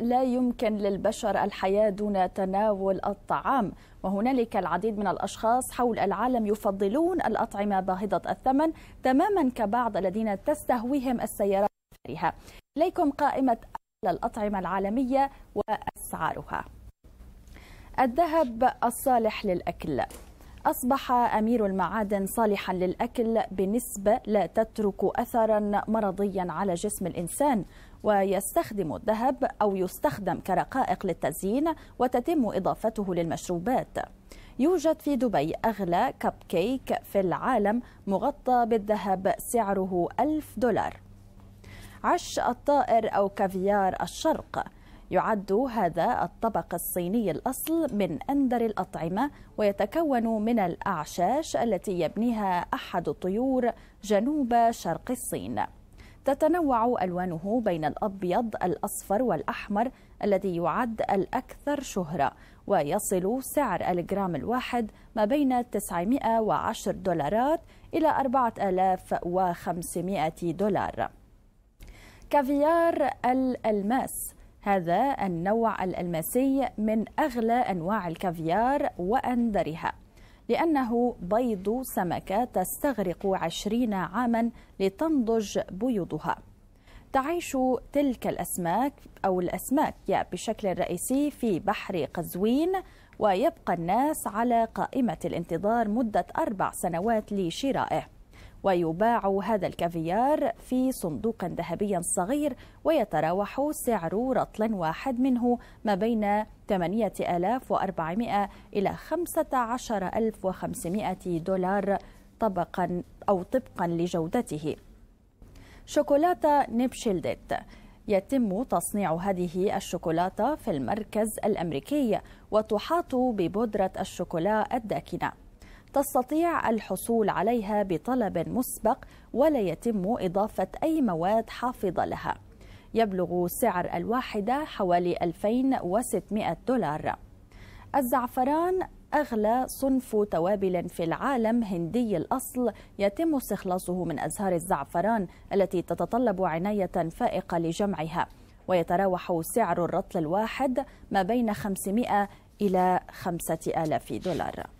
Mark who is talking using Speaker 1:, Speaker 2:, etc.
Speaker 1: لا يمكن للبشر الحياة دون تناول الطعام وهنالك العديد من الأشخاص حول العالم يفضلون الأطعمة باهظة الثمن تماما كبعض الذين تستهويهم السيارات فيها. إليكم قائمة الأطعمة العالمية وأسعارها الذهب الصالح للأكل أصبح أمير المعادن صالحا للأكل بنسبة لا تترك أثرا مرضيا على جسم الإنسان ويستخدم الذهب أو يستخدم كرقائق للتزيين وتتم إضافته للمشروبات يوجد في دبي أغلى كب كيك في العالم مغطى بالذهب سعره ألف دولار عش الطائر أو كافيار الشرق يعد هذا الطبق الصيني الأصل من أندر الأطعمة ويتكون من الأعشاش التي يبنيها أحد الطيور جنوب شرق الصين تتنوع ألوانه بين الأبيض الأصفر والأحمر الذي يعد الأكثر شهرة ويصل سعر الجرام الواحد ما بين 910 دولارات إلى 4500 دولار كافيار الألماس هذا النوع الألماسي من أغلى أنواع الكافيار وأندرها لأنه بيض سمكة تستغرق عشرين عاما لتنضج بيوضها تعيش تلك الأسماك أو الأسماك بشكل رئيسي في بحر قزوين ويبقى الناس على قائمة الانتظار مدة أربع سنوات لشرائه ويباع هذا الكافيار في صندوق ذهبي صغير ويتراوح سعر رطل واحد منه ما بين 8400 إلى 15500 دولار طبقا أو طبقا لجودته شوكولاتة نيبشيلدت يتم تصنيع هذه الشوكولاتة في المركز الأمريكي وتحاط ببودرة الشوكولا الداكنة تستطيع الحصول عليها بطلب مسبق ولا يتم إضافة أي مواد حافظة لها يبلغ سعر الواحدة حوالي 2600 دولار الزعفران أغلى صنف توابل في العالم هندي الأصل يتم استخلاصه من أزهار الزعفران التي تتطلب عناية فائقة لجمعها ويتراوح سعر الرطل الواحد ما بين 500 إلى 5000 دولار